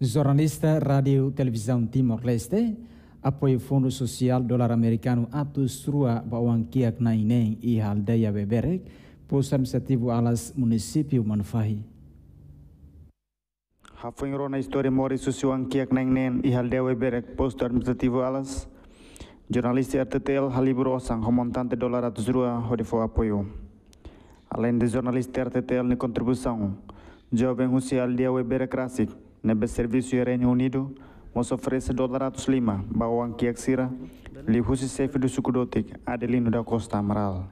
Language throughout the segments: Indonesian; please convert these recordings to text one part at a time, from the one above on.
jornalista Radio Televisão Timor-Leste, apoio Fundo sosial dolar Americano atus rua bawang kiak naineng i haldeia beberek, pusat administrativo alas município Manfahi. Hafuingro na história mori susuang kiak naineng i haldeia beberek, posto administrativo alas, jornalista RTTL Halibur Osang, remontante dólar atus rua, rodifo apoio. Além de jornalista RTTL na contribuição, jovem social de beberek Clássico, nebe serviço Reino Unido mo oferece 205 bawang kiaksira li husi chefe do Sucudotic Adelino da Costa Amaral.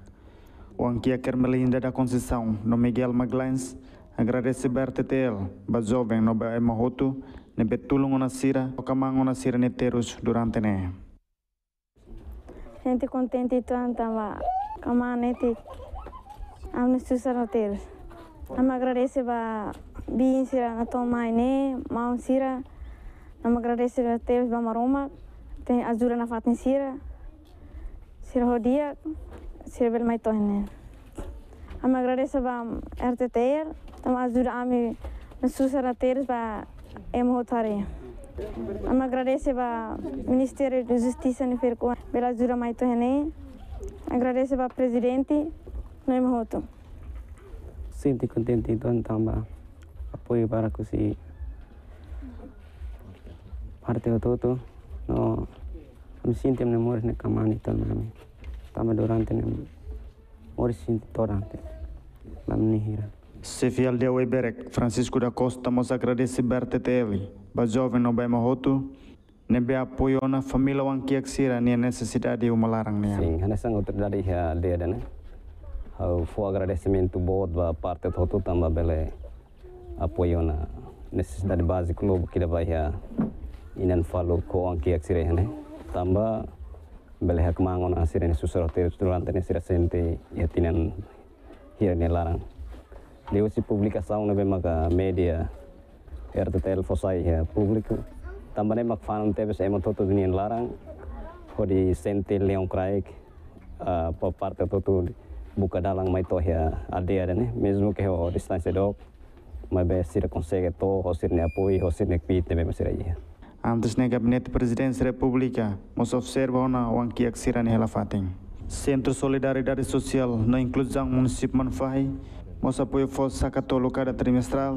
O Anquia Carmelinda da concessão, no Miguel Maglans, agradece BRTTL, ba jovem no ba emahoto, ne betulung na sira, o camango na sira neteros durante ne. Gente contente e tanta, mas camang nete, né, amnes tu Nama agradece ba bin sira na tom mai ne, mau sira. Nama agradece ba teus ba maroma, tem azura na fatin sira. Sira hodia, sira bel mai tohne. Ama agradece ba RTTR, tam azura ami na na teres ba emhotare. Ama agradece ba Ministério de Justiça ne ferko bela azura mai tohne. Agradece ba presidente, no emhoto. Sinti contenti Tuhan tambah apoyo para si parte ototo no kami sinti ne moris ne kamani tanami tama dorante ne mores sinti torante lam nihira Sefial de berek Francisco da Costa, mos agradece berte Teve, ba jovem no bai ne be apoio na wan wankiak sira ne necessidade umalarang ne. Sim, hanasan utar dari dia dana. Eh? få agradecimento boa ba parte todo tamba bele apoio na necessidade base clube que dava inen inan falo ko anki aksire hene tamba bele hak mangon asire ne susoro ter durante ne sira sente ya tinen hira ne larang deu si publicação ne maka media RTTL fosai ya público tamba ne mak fanan tebes emo toto dinian larang ko di sente leon kraik uh, parte toto buka dalang mai to ya ade ada ne mesmo que o distance do mai be sira consegue to hosir ne apoio hosir ne pite be mesira ia antes ne gabinete presidência república mos observa ona o anki aksira ne hela fatin centro solidaridade social no inclusão município manfai mos apoio força trimestral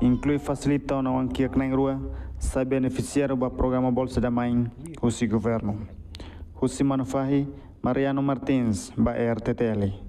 inclui facilita ona o anki akneng rua sa beneficiar ba programa bolsa da mãe o governo Husi Manfahi, Mariano Martins, ba e TTL.